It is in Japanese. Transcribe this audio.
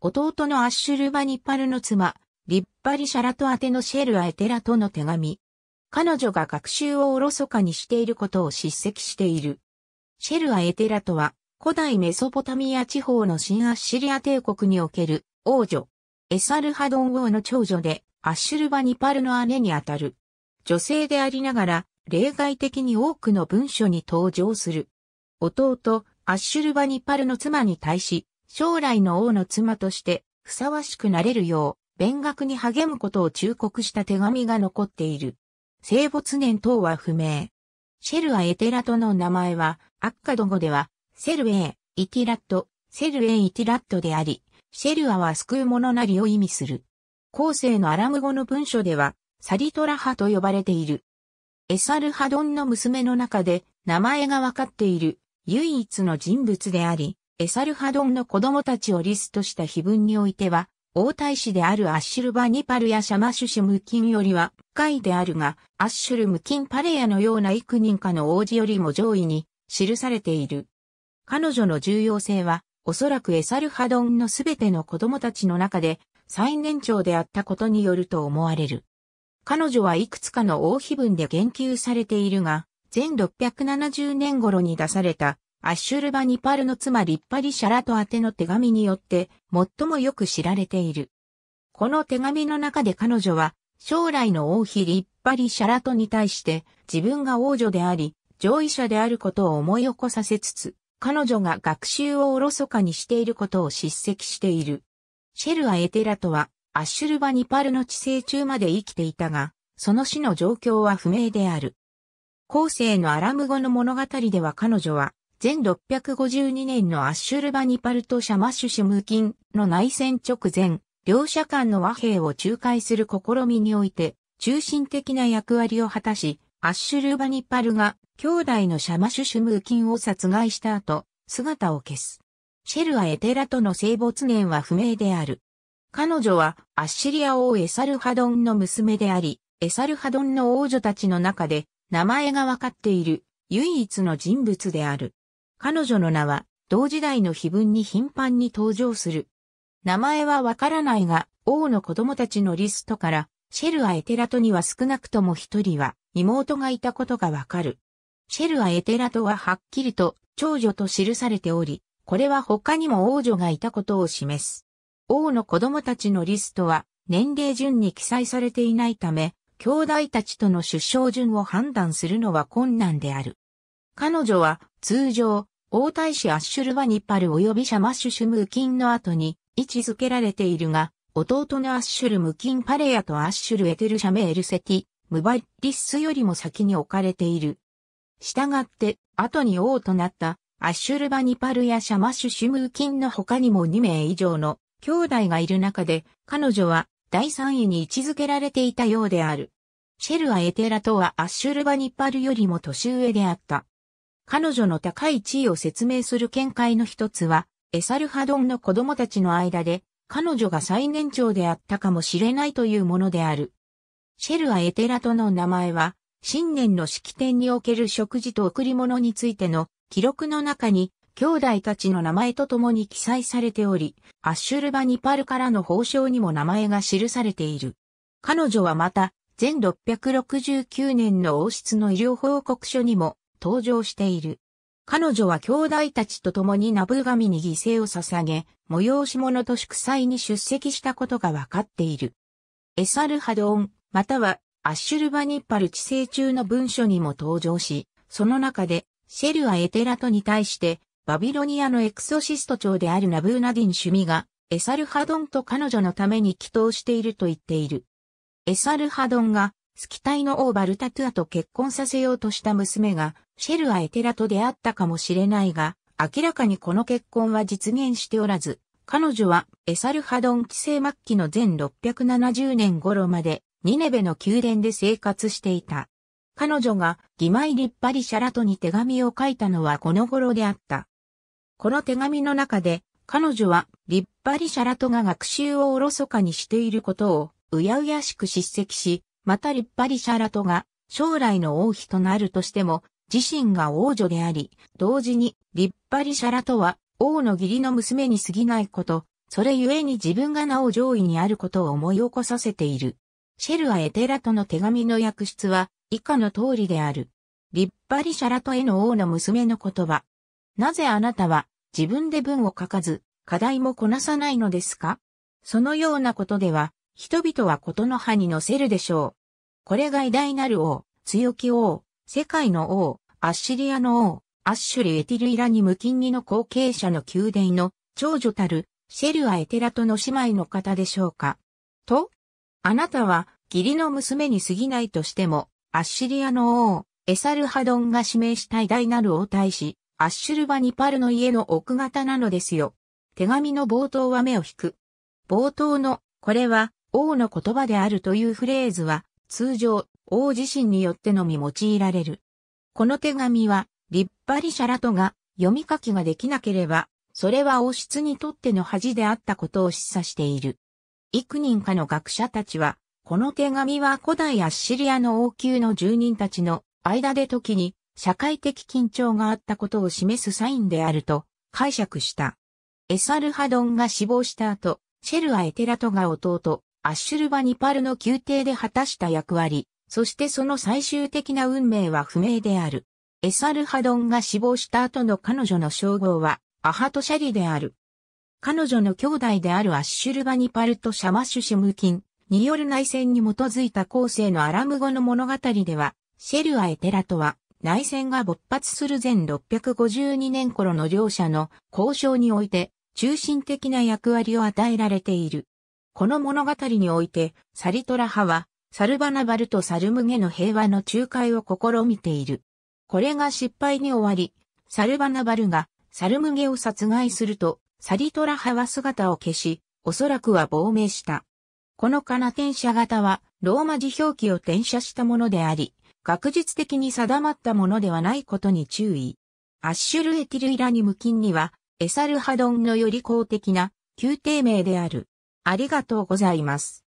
弟のアッシュルバニパルの妻、リッパリシャラト宛てのシェルアエテラとの手紙。彼女が学習をおろそかにしていることを叱責している。シェルアエテラとは、古代メソポタミア地方の新アッシリア帝国における王女、エサルハドン王の長女で、アッシュルバニパルの姉にあたる。女性でありながら、例外的に多くの文書に登場する。弟、アッシュルバニパルの妻に対し、将来の王の妻としてふさわしくなれるよう、勉学に励むことを忠告した手紙が残っている。生没年等は不明。シェルア・エテラトの名前は、アッカド語では、セルエー、イティラット、セルエー・イティラットであり、シェルアは救う者なりを意味する。後世のアラム語の文書では、サリトラ派と呼ばれている。エサルハドンの娘の中で名前がわかっている唯一の人物であり、エサルハドンの子供たちをリストした碑文においては、王太子であるアッシュルバニパルやシャマシュシュムキンよりは、深いであるが、アッシュルムキンパレヤのような幾人かの王子よりも上位に記されている。彼女の重要性は、おそらくエサルハドンのすべての子供たちの中で最年長であったことによると思われる。彼女はいくつかの王碑文で言及されているが、全670年頃に出されたアッシュルバニパルの妻リッパリシャラト宛ての手紙によって最もよく知られている。この手紙の中で彼女は将来の王妃リッパリシャラトに対して自分が王女であり上位者であることを思い起こさせつつ彼女が学習をおろそかにしていることを叱責している。シェルア・エテラトはアッシュルバニパルの治世中まで生きていたが、その死の状況は不明である。後世のアラム語の物語では彼女は前652年のアッシュルバニパルとシャマシュシュムキンの内戦直前、両者間の和平を仲介する試みにおいて、中心的な役割を果たし、アッシュルバニパルが兄弟のシャマシュシュムーキンを殺害した後、姿を消す。シェルア・エテラとの生没年は不明である。彼女はアッシリア王エサルハドンの娘であり、エサルハドンの王女たちの中で名前がわかっている唯一の人物である。彼女の名は、同時代の碑文に頻繁に登場する。名前はわからないが、王の子供たちのリストから、シェルア・エテラトには少なくとも一人は妹がいたことがわかる。シェルア・エテラトははっきりと長女と記されており、これは他にも王女がいたことを示す。王の子供たちのリストは年齢順に記載されていないため、兄弟たちとの出生順を判断するのは困難である。彼女は通常、王太子アッシュルバニパル及びシャマッシュシュムーキンの後に位置づけられているが、弟のアッシュルムキンパレアとアッシュルエテルシャメエルセティ、ムバリッスよりも先に置かれている。したがって、後に王となったアッシュルバニパルやシャマッシュシュムーキンの他にも2名以上の兄弟がいる中で、彼女は第3位に位置づけられていたようである。シェルア・エテラとはアッシュルバニパルよりも年上であった。彼女の高い地位を説明する見解の一つは、エサルハドンの子供たちの間で、彼女が最年長であったかもしれないというものである。シェルア・エテラとの名前は、新年の式典における食事と贈り物についての記録の中に、兄弟たちの名前とともに記載されており、アッシュルバニパルからの報奨にも名前が記されている。彼女はまた、全669年の王室の医療報告書にも、登場している。彼女は兄弟たちと共にナブーミに犠牲を捧げ、催し物と祝祭に出席したことが分かっている。エサルハドン、またはアッシュルバニッパル治世中の文書にも登場し、その中でシェルア・エテラトに対して、バビロニアのエクソシスト長であるナブーナディン・シュミが、エサルハドンと彼女のために祈祷していると言っている。エサルハドンがスキタイの王バルタトゥアと結婚させようとした娘が、シェルア・エテラと出会ったかもしれないが、明らかにこの結婚は実現しておらず、彼女はエサルハドン規制末期の前670年頃までニネベの宮殿で生活していた。彼女が義リ立派リシャラトに手紙を書いたのはこの頃であった。この手紙の中で彼女は立派リシャラトが学習をおろそかにしていることをうやうやしく叱責し、また立派リシャラトが将来の王妃となるとしても、自身が王女であり、同時に立派リシャラトは王の義理の娘に過ぎないこと、それゆえに自分がなお上位にあることを思い起こさせている。シェルア・エテラとの手紙の訳出は以下の通りである。立派リシャラトへの王の娘の言葉。なぜあなたは自分で文を書かず、課題もこなさないのですかそのようなことでは、人々はことの葉に乗せるでしょう。これが偉大なる王、強き王、世界の王、アッシリアの王、アッシュリエティルイラに無金にの後継者の宮殿の長女たるシェルアエテラとの姉妹の方でしょうか。と、あなたは義理の娘に過ぎないとしても、アッシリアの王、エサルハドンが指名した偉大なる王太子、アッシュルバニパルの家の奥方なのですよ。手紙の冒頭は目を引く。冒頭の、これは、王の言葉であるというフレーズは、通常、王自身によってのみ用いられる。この手紙は、立派リシャラトが読み書きができなければ、それは王室にとっての恥であったことを示唆している。幾人かの学者たちは、この手紙は古代アッシリアの王宮の住人たちの間で時に社会的緊張があったことを示すサインであると解釈した。エサルハドンが死亡した後、シェルア・エテラトが弟、アッシュルバニパルの宮廷で果たした役割、そしてその最終的な運命は不明である。エサルハドンが死亡した後の彼女の称号は、アハトシャリである。彼女の兄弟であるアッシュルバニパルとシャマシュシムキンによる内戦に基づいた後世のアラム語の物語では、シェルア・エテラとは、内戦が勃発する前652年頃の両者の交渉において、中心的な役割を与えられている。この物語において、サリトラ派は、サルバナバルとサルムゲの平和の仲介を試みている。これが失敗に終わり、サルバナバルがサルムゲを殺害すると、サリトラ派は姿を消し、おそらくは亡命した。このカナ転写型は、ローマ字表記を転写したものであり、学術的に定まったものではないことに注意。アッシュルエティルイラニムキンには、エサルハドンのより公的な、宮廷名である。ありがとうございます。